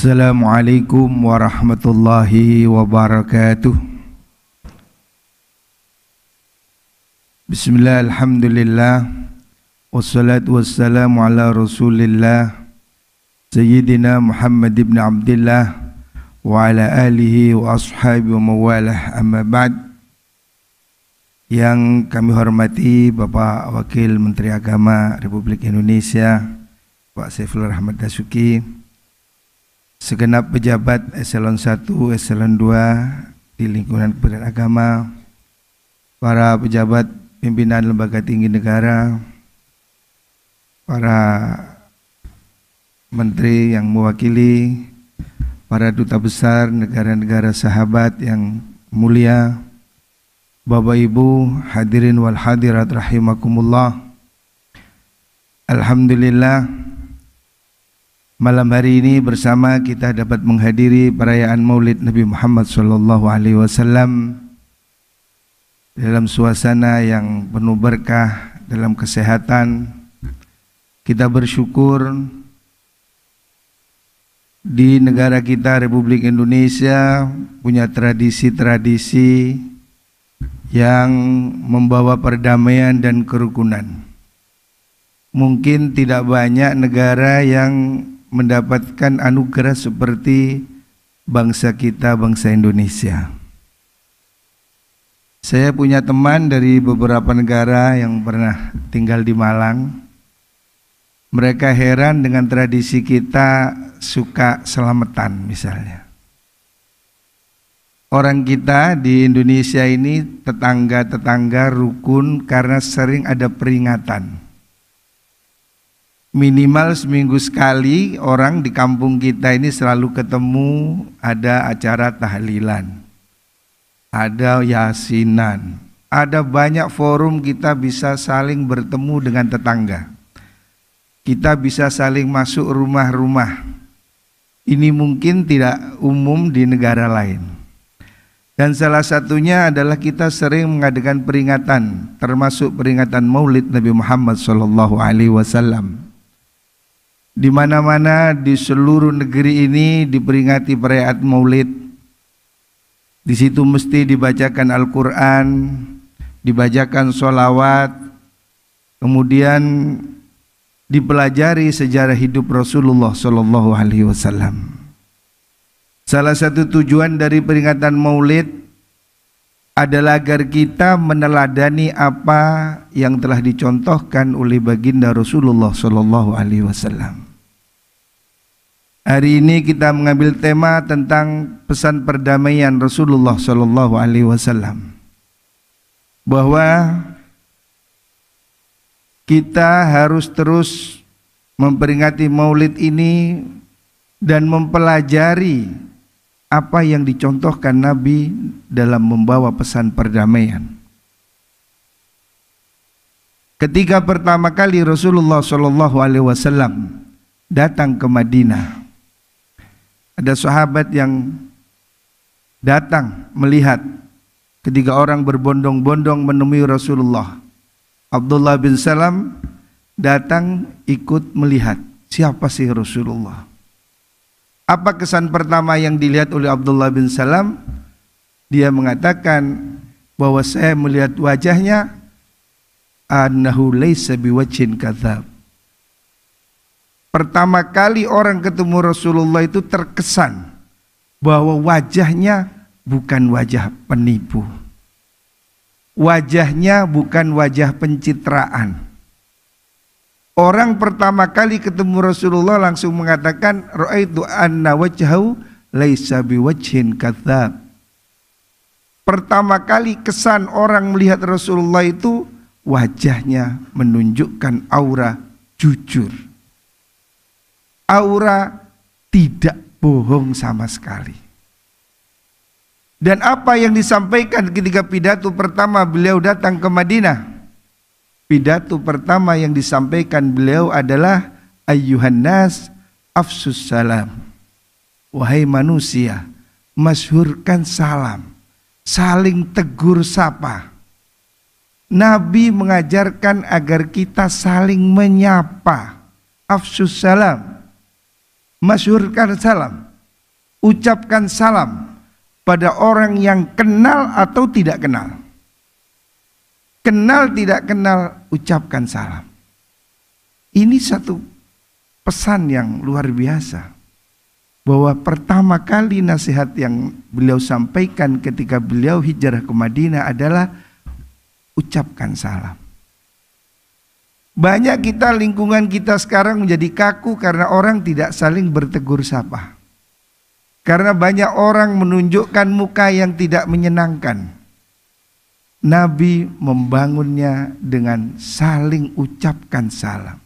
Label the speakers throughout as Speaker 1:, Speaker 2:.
Speaker 1: Assalamualaikum warahmatullahi wabarakatuh Bismillah alhamdulillah Wassalatu wassalamu ala rasulillah Sayyidina Muhammad ibn Abdullah Wa ala alihi wa ashabi wa mawalah amma ba'd Yang kami hormati Bapak Wakil Menteri Agama Republik Indonesia Pak Saiful Rahmat Dasuki segenap pejabat eselon 1, eselon 2 di lingkungan Kementerian Agama, para pejabat pimpinan lembaga tinggi negara, para menteri yang mewakili, para duta besar negara-negara sahabat yang mulia, Bapak Ibu hadirin wal hadirat rahimakumullah. Alhamdulillah Malam hari ini bersama kita dapat menghadiri perayaan Maulid Nabi Muhammad sallallahu alaihi wasallam dalam suasana yang penuh berkah dalam kesehatan. Kita bersyukur di negara kita Republik Indonesia punya tradisi-tradisi yang membawa perdamaian dan kerukunan. Mungkin tidak banyak negara yang mendapatkan anugerah seperti bangsa kita, bangsa Indonesia. Saya punya teman dari beberapa negara yang pernah tinggal di Malang. Mereka heran dengan tradisi kita suka selamatan misalnya. Orang kita di Indonesia ini tetangga-tetangga rukun karena sering ada peringatan minimal seminggu sekali orang di kampung kita ini selalu ketemu ada acara tahlilan, ada yasinan, ada banyak forum kita bisa saling bertemu dengan tetangga. Kita bisa saling masuk rumah-rumah. Ini mungkin tidak umum di negara lain. Dan salah satunya adalah kita sering mengadakan peringatan, termasuk peringatan Maulid Nabi Muhammad SAW di mana-mana di seluruh negeri ini diperingati perayaan Maulid. Di situ mesti dibacakan Al-Qur'an, dibacakan solawat, kemudian dipelajari sejarah hidup Rasulullah Sallallahu Alaihi Wasallam. Salah satu tujuan dari peringatan Maulid adalah agar kita meneladani apa yang telah dicontohkan oleh baginda Rasulullah Shallallahu Alaihi Wasallam. Hari ini kita mengambil tema tentang pesan perdamaian Rasulullah Shallallahu Alaihi Wasallam bahwa kita harus terus memperingati Maulid ini dan mempelajari apa yang dicontohkan Nabi dalam membawa pesan perdamaian. Ketika pertama kali Rasulullah Shallallahu Alaihi Wasallam datang ke Madinah, ada sahabat yang datang melihat ketiga orang berbondong-bondong menemui Rasulullah. Abdullah bin Salam datang ikut melihat siapa sih Rasulullah. Apa kesan pertama yang dilihat oleh Abdullah bin Salam? Dia mengatakan bahwa saya melihat wajahnya annahu laysa biwajhin kadzab. Pertama kali orang ketemu Rasulullah itu terkesan bahwa wajahnya bukan wajah penipu. Wajahnya bukan wajah pencitraan Orang pertama kali ketemu Rasulullah langsung mengatakan ra'aitu anna wajhahu laisa biwajhin kadzab. Pertama kali kesan orang melihat Rasulullah itu wajahnya menunjukkan aura jujur. Aura tidak bohong sama sekali. Dan apa yang disampaikan ketika pidato pertama beliau datang ke Madinah? pidato pertama yang disampaikan beliau adalah ayyuhan nas afsus salam. Wahai manusia, masyhurkan salam, saling tegur sapa. Nabi mengajarkan agar kita saling menyapa. Afsus salam. Masyhurkan salam. Ucapkan salam pada orang yang kenal atau tidak kenal. Kenal tidak kenal, ucapkan salam. Ini satu pesan yang luar biasa. Bahwa pertama kali nasihat yang beliau sampaikan ketika beliau hijrah ke Madinah adalah ucapkan salam. Banyak kita lingkungan kita sekarang menjadi kaku karena orang tidak saling bertegur sapa. Karena banyak orang menunjukkan muka yang tidak menyenangkan. Nabi membangunnya dengan saling ucapkan salam.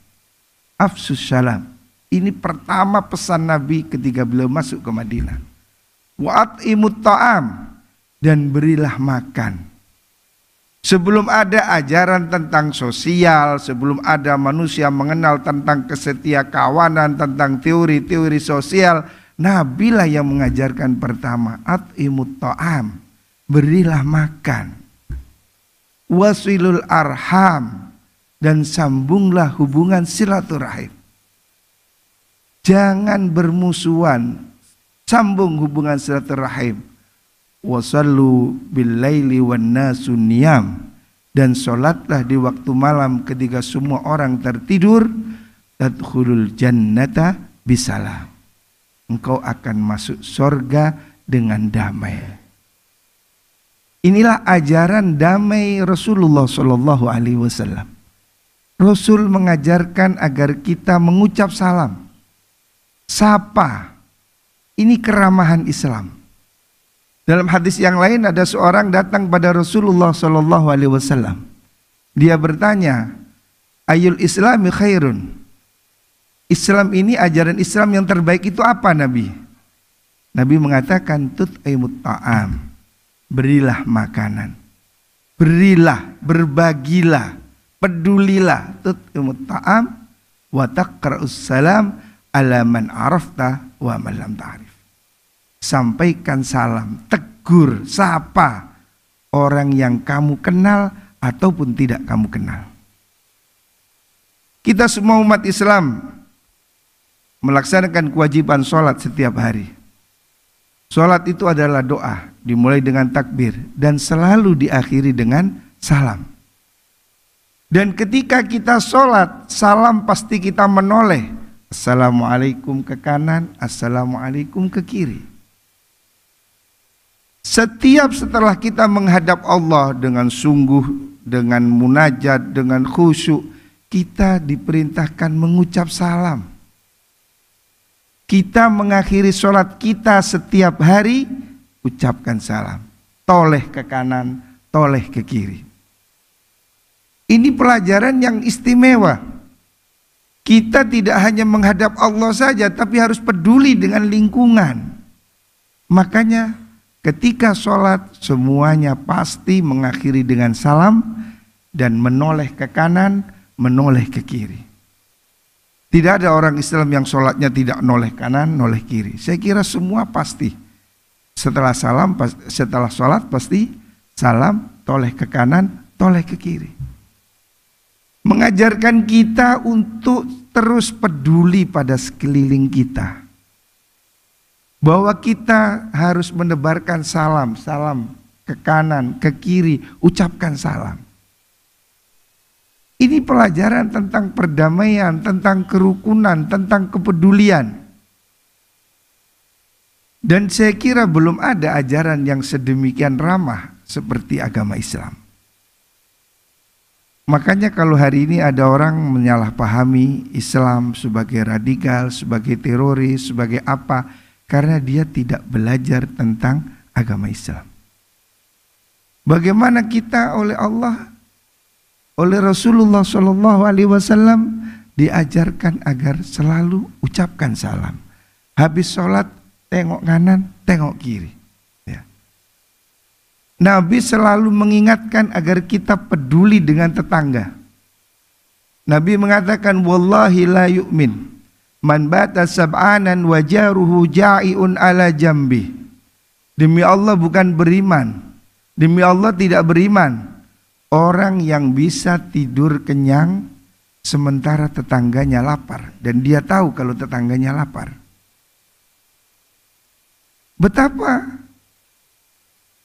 Speaker 1: Afsus salam. Ini pertama pesan Nabi ketika beliau masuk ke Madinah. Wa'at imut ta'am. Dan berilah makan. Sebelum ada ajaran tentang sosial, sebelum ada manusia mengenal tentang kesetia kawanan, tentang teori-teori sosial, Nabi lah yang mengajarkan pertama, at imut ta'am. Berilah makan wasilul arham dan sambunglah hubungan silaturahim. Jangan bermusuhan, sambung hubungan silaturahim. Wasallu billaili wan dan solatlah di waktu malam ketika semua orang tertidur tadkhulul jannata bisalam. Engkau akan masuk sorga dengan damai. Inilah ajaran damai Rasulullah Shallallahu Alaihi Wasallam. Rasul mengajarkan agar kita mengucap salam, sapa. Ini keramahan Islam. Dalam hadis yang lain ada seorang datang pada Rasulullah Shallallahu Alaihi Wasallam. Dia bertanya, Ayul Islami khairun. Islam ini ajaran Islam yang terbaik itu apa Nabi? Nabi mengatakan tut'imut ta'am berilah makanan. Berilah, berbagilah, pedulilah. Tut'imut ta'am wa taqra'us salam ala man arafta wa man lam ta'rif. Sampaikan salam, tegur, sapa orang yang kamu kenal ataupun tidak kamu kenal. Kita semua umat Islam melaksanakan kewajiban sholat setiap hari. Sholat itu adalah doa, dimulai dengan takbir dan selalu diakhiri dengan salam. Dan ketika kita sholat, salam pasti kita menoleh. Assalamualaikum ke kanan, assalamualaikum ke kiri. Setiap setelah kita menghadap Allah dengan sungguh, dengan munajat, dengan khusyuk, kita diperintahkan mengucap salam. Kita mengakhiri sholat kita setiap hari, ucapkan salam. Toleh ke kanan, toleh ke kiri. Ini pelajaran yang istimewa. Kita tidak hanya menghadap Allah saja, tapi harus peduli dengan lingkungan. Makanya ketika sholat semuanya pasti mengakhiri dengan salam dan menoleh ke kanan, menoleh ke kiri. Tidak ada orang Islam yang sholatnya tidak noleh kanan, noleh kiri. Saya kira semua pasti. Setelah salam, setelah sholat pasti salam, toleh ke kanan, toleh ke kiri. Mengajarkan kita untuk terus peduli pada sekeliling kita. Bahwa kita harus menebarkan salam, salam ke kanan, ke kiri, ucapkan salam. Ini pelajaran tentang perdamaian, tentang kerukunan, tentang kepedulian. Dan saya kira belum ada ajaran yang sedemikian ramah seperti agama Islam. Makanya kalau hari ini ada orang menyalahpahami Islam sebagai radikal, sebagai teroris, sebagai apa karena dia tidak belajar tentang agama Islam. Bagaimana kita oleh Allah oleh Rasulullah Shallallahu Alaihi Wasallam diajarkan agar selalu ucapkan salam. Habis sholat tengok kanan, tengok kiri. Ya. Nabi selalu mengingatkan agar kita peduli dengan tetangga. Nabi mengatakan, Wallahi la yu'min. Man bata sab'anan wajaruhu ja'iun ala jambi. Demi Allah bukan beriman. Demi Allah tidak beriman Orang yang bisa tidur kenyang sementara tetangganya lapar dan dia tahu kalau tetangganya lapar. Betapa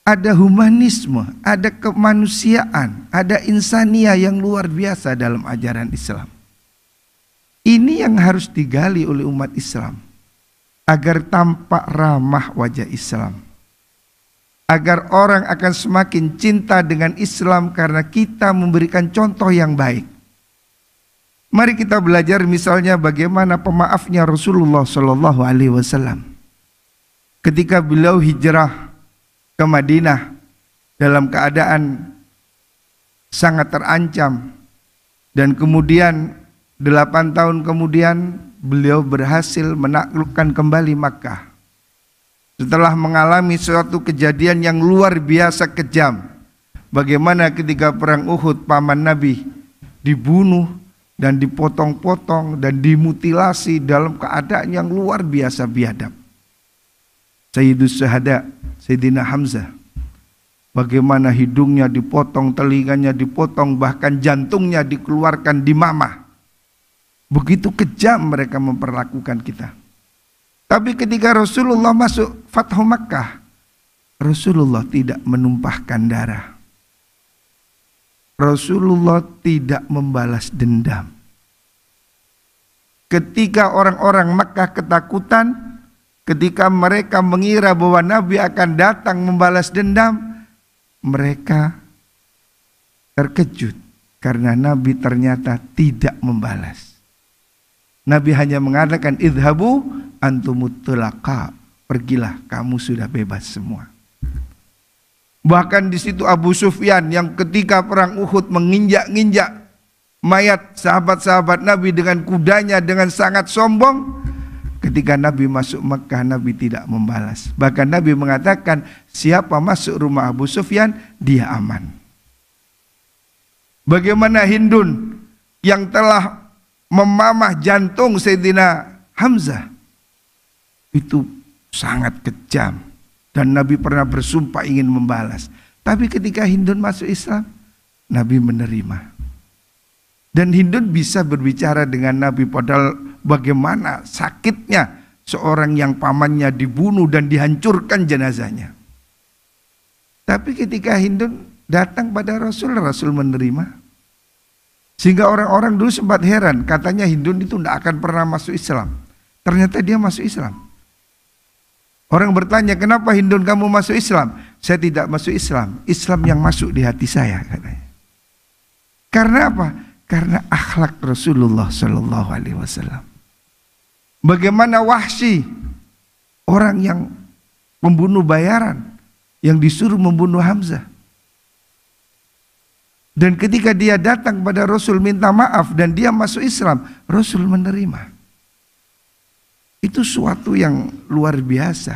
Speaker 1: ada humanisme, ada kemanusiaan, ada insania yang luar biasa dalam ajaran Islam. Ini yang harus digali oleh umat Islam agar tampak ramah wajah Islam agar orang akan semakin cinta dengan Islam karena kita memberikan contoh yang baik. Mari kita belajar misalnya bagaimana pemaafnya Rasulullah Shallallahu Alaihi Wasallam. Ketika beliau hijrah ke Madinah dalam keadaan sangat terancam dan kemudian delapan tahun kemudian beliau berhasil menaklukkan kembali Makkah setelah mengalami suatu kejadian yang luar biasa kejam. Bagaimana ketika perang Uhud paman Nabi dibunuh dan dipotong-potong dan dimutilasi dalam keadaan yang luar biasa biadab. Sayyidus Syahada, Sayyidina Hamzah. Bagaimana hidungnya dipotong, telinganya dipotong, bahkan jantungnya dikeluarkan di mamah. Begitu kejam mereka memperlakukan kita. Tapi ketika Rasulullah masuk Fathu Makkah, Rasulullah tidak menumpahkan darah. Rasulullah tidak membalas dendam. Ketika orang-orang Makkah ketakutan, ketika mereka mengira bahwa Nabi akan datang membalas dendam, mereka terkejut karena Nabi ternyata tidak membalas. Nabi hanya mengatakan idhabu antumutulaka pergilah kamu sudah bebas semua bahkan di situ Abu Sufyan yang ketika perang Uhud menginjak-injak mayat sahabat-sahabat Nabi dengan kudanya dengan sangat sombong Ketika Nabi masuk Mekah, Nabi tidak membalas. Bahkan Nabi mengatakan, siapa masuk rumah Abu Sufyan, dia aman. Bagaimana Hindun yang telah memamah jantung Sayyidina Hamzah itu sangat kejam dan Nabi pernah bersumpah ingin membalas. Tapi ketika Hindun masuk Islam, Nabi menerima. Dan Hindun bisa berbicara dengan Nabi padahal bagaimana sakitnya seorang yang pamannya dibunuh dan dihancurkan jenazahnya. Tapi ketika Hindun datang pada Rasul, Rasul menerima. Sehingga orang-orang dulu sempat heran, katanya Hindun itu tidak akan pernah masuk Islam. Ternyata dia masuk Islam. Orang bertanya, kenapa Hindun kamu masuk Islam? Saya tidak masuk Islam. Islam yang masuk di hati saya katanya. Karena apa? Karena akhlak Rasulullah Shallallahu Alaihi Wasallam. Bagaimana wahsi orang yang membunuh bayaran, yang disuruh membunuh Hamzah. Dan ketika dia datang kepada Rasul minta maaf dan dia masuk Islam, Rasul menerima. Itu suatu yang luar biasa.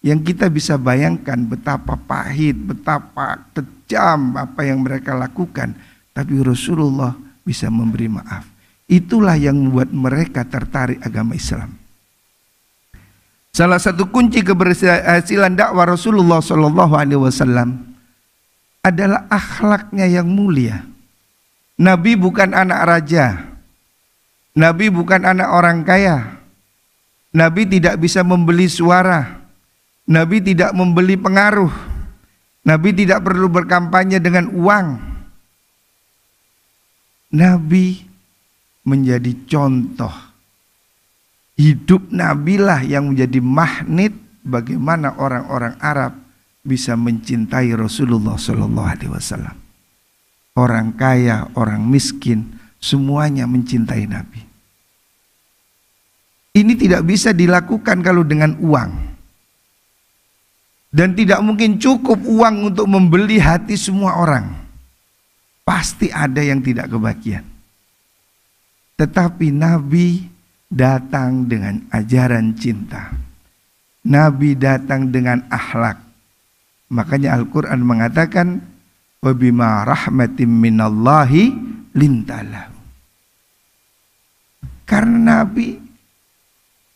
Speaker 1: Yang kita bisa bayangkan betapa pahit, betapa kejam apa yang mereka lakukan. Tapi Rasulullah bisa memberi maaf. Itulah yang membuat mereka tertarik agama Islam. Salah satu kunci keberhasilan dakwah Rasulullah SAW adalah akhlaknya yang mulia. Nabi bukan anak raja. Nabi bukan anak orang kaya. Nabi tidak bisa membeli suara. Nabi tidak membeli pengaruh. Nabi tidak perlu berkampanye dengan uang. Nabi menjadi contoh. Hidup Nabilah yang menjadi magnet bagaimana orang-orang Arab bisa mencintai Rasulullah Shallallahu Alaihi Wasallam. Orang kaya, orang miskin, semuanya mencintai Nabi. Ini tidak bisa dilakukan kalau dengan uang. Dan tidak mungkin cukup uang untuk membeli hati semua orang. Pasti ada yang tidak kebagian. Tetapi Nabi datang dengan ajaran cinta. Nabi datang dengan akhlak. Makanya Al-Quran mengatakan, Wabima rahmatim minallahi lintalahu. Karena Nabi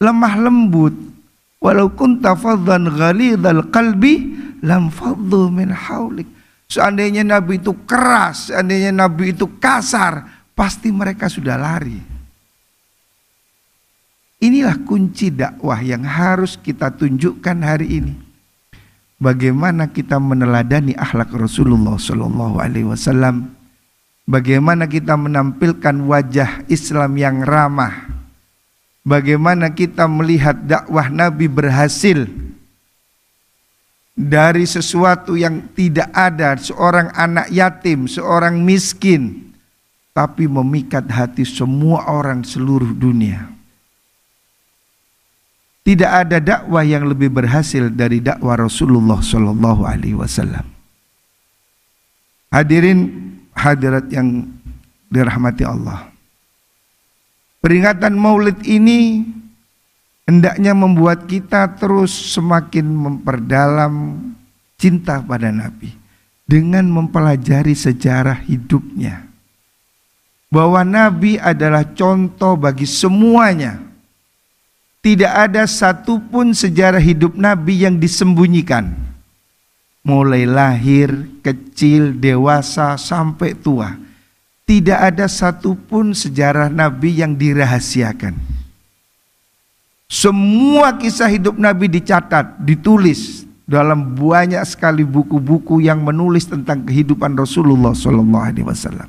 Speaker 1: lemah lembut. Walau kunta fadhan ghalidhal qalbi lam faddu min haulik. Seandainya Nabi itu keras, seandainya Nabi itu kasar, pasti mereka sudah lari. Inilah kunci dakwah yang harus kita tunjukkan hari ini. Bagaimana kita meneladani akhlak Rasulullah sallallahu Alaihi Wasallam? Bagaimana kita menampilkan wajah Islam yang ramah, bagaimana kita melihat dakwah Nabi berhasil dari sesuatu yang tidak ada, seorang anak yatim, seorang miskin, tapi memikat hati semua orang seluruh dunia. Tidak ada dakwah yang lebih berhasil dari dakwah Rasulullah Shallallahu Alaihi Wasallam. Hadirin hadirat yang dirahmati Allah. Peringatan Maulid ini hendaknya membuat kita terus semakin memperdalam cinta pada Nabi dengan mempelajari sejarah hidupnya. Bahwa Nabi adalah contoh bagi semuanya. Tidak ada satupun sejarah hidup Nabi yang disembunyikan. Mulai lahir, kecil, dewasa, sampai tua tidak ada satupun sejarah Nabi yang dirahasiakan. Semua kisah hidup Nabi dicatat, ditulis dalam banyak sekali buku-buku yang menulis tentang kehidupan Rasulullah Sallallahu Alaihi Wasallam.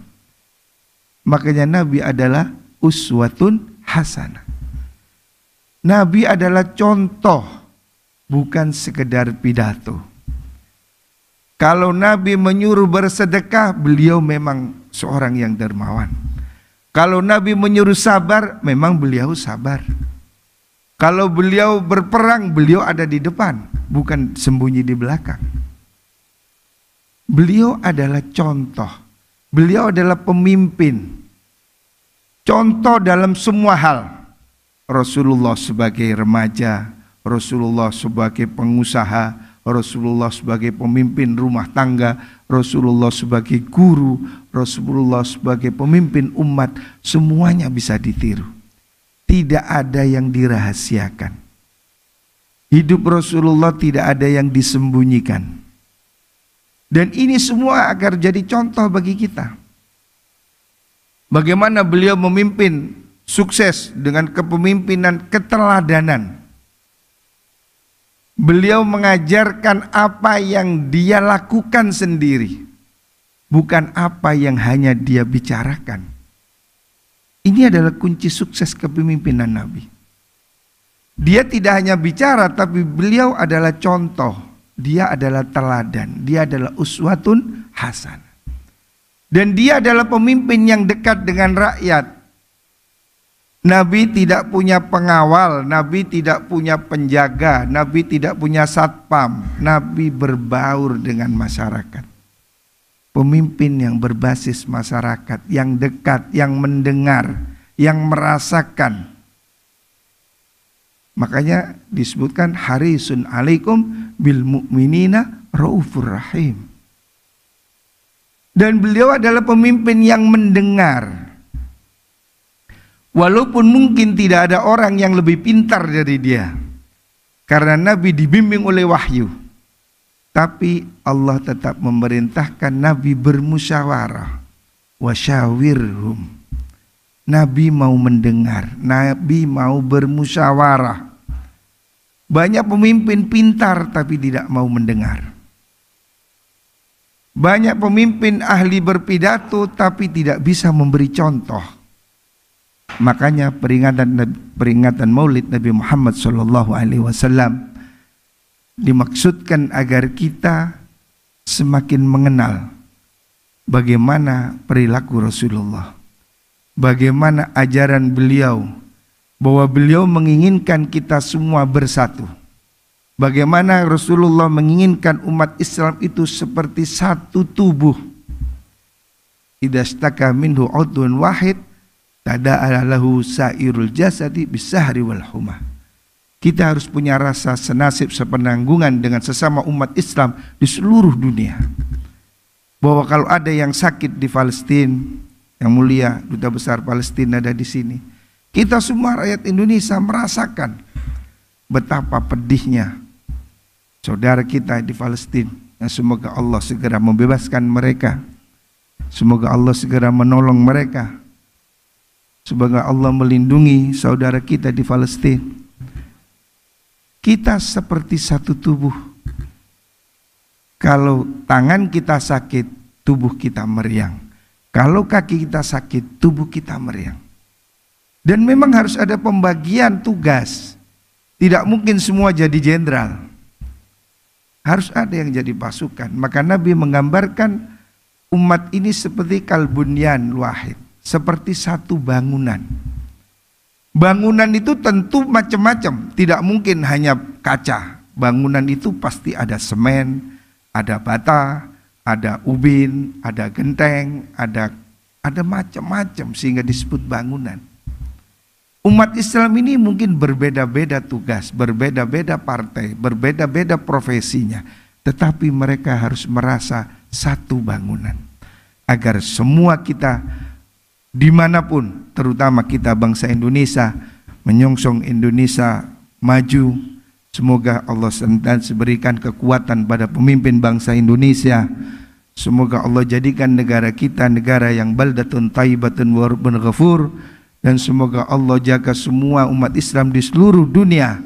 Speaker 1: Makanya Nabi adalah uswatun hasanah. Nabi adalah contoh, bukan sekedar pidato. Kalau Nabi menyuruh bersedekah, beliau memang seorang yang dermawan. Kalau Nabi menyuruh sabar, memang beliau sabar. Kalau beliau berperang, beliau ada di depan, bukan sembunyi di belakang. Beliau adalah contoh. Beliau adalah pemimpin. Contoh dalam semua hal. Rasulullah sebagai remaja, Rasulullah sebagai pengusaha, Rasulullah sebagai pemimpin rumah tangga, Rasulullah sebagai guru, Rasulullah sebagai pemimpin umat, semuanya bisa ditiru. Tidak ada yang dirahasiakan. Hidup Rasulullah tidak ada yang disembunyikan. Dan ini semua agar jadi contoh bagi kita. Bagaimana beliau memimpin sukses dengan kepemimpinan keteladanan Beliau mengajarkan apa yang dia lakukan sendiri, bukan apa yang hanya dia bicarakan. Ini adalah kunci sukses kepemimpinan Nabi. Dia tidak hanya bicara, tapi beliau adalah contoh. Dia adalah teladan. Dia adalah uswatun hasan. Dan dia adalah pemimpin yang dekat dengan rakyat Nabi tidak punya pengawal, Nabi tidak punya penjaga, Nabi tidak punya satpam, Nabi berbaur dengan masyarakat. Pemimpin yang berbasis masyarakat, yang dekat, yang mendengar, yang merasakan. Makanya disebutkan hari harisun alaikum bil mu'minina raufur rahim. Dan beliau adalah pemimpin yang mendengar, Walaupun mungkin tidak ada orang yang lebih pintar dari dia. Karena Nabi dibimbing oleh wahyu. Tapi Allah tetap memerintahkan Nabi bermusyawarah. Wasyawirhum. Nabi mau mendengar, Nabi mau bermusyawarah. Banyak pemimpin pintar tapi tidak mau mendengar. Banyak pemimpin ahli berpidato tapi tidak bisa memberi contoh. Makanya peringatan peringatan Maulid Nabi Muhammad Shallallahu Alaihi Wasallam dimaksudkan agar kita semakin mengenal bagaimana perilaku Rasulullah, bagaimana ajaran beliau, bahwa beliau menginginkan kita semua bersatu. Bagaimana Rasulullah menginginkan umat Islam itu seperti satu tubuh. Idastaka minhu wahid Tada'a lahu sairul jasadi bisahri wal humah. Kita harus punya rasa senasib sepenanggungan dengan sesama umat Islam di seluruh dunia. Bahwa kalau ada yang sakit di Palestina, yang mulia duta besar Palestina ada di sini. Kita semua rakyat Indonesia merasakan betapa pedihnya saudara kita di Palestina. Nah, semoga Allah segera membebaskan mereka. Semoga Allah segera menolong mereka sebagai Allah melindungi saudara kita di Palestina. Kita seperti satu tubuh. Kalau tangan kita sakit, tubuh kita meriang. Kalau kaki kita sakit, tubuh kita meriang. Dan memang harus ada pembagian tugas. Tidak mungkin semua jadi jenderal. Harus ada yang jadi pasukan. Maka Nabi menggambarkan umat ini seperti kalbunyan wahid seperti satu bangunan. Bangunan itu tentu macam-macam, tidak mungkin hanya kaca. Bangunan itu pasti ada semen, ada bata, ada ubin, ada genteng, ada ada macam-macam sehingga disebut bangunan. Umat Islam ini mungkin berbeda-beda tugas, berbeda-beda partai, berbeda-beda profesinya, tetapi mereka harus merasa satu bangunan agar semua kita dimanapun, terutama kita bangsa Indonesia, menyongsong Indonesia maju. Semoga Allah senantiasa berikan kekuatan pada pemimpin bangsa Indonesia. Semoga Allah jadikan negara kita negara yang baldatun taibatun warubun ghafur dan semoga Allah jaga semua umat Islam di seluruh dunia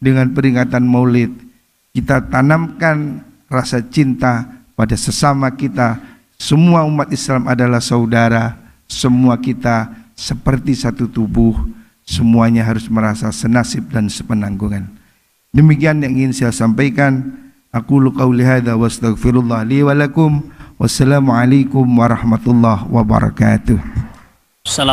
Speaker 1: dengan peringatan Maulid. Kita tanamkan rasa cinta pada sesama kita. Semua umat Islam adalah saudara semua kita seperti satu tubuh, semuanya harus merasa senasib dan sepenanggungan. Demikian yang ingin saya sampaikan. Aku lukau lihada wa astagfirullah li wa Wassalamualaikum warahmatullahi wabarakatuh. Salam.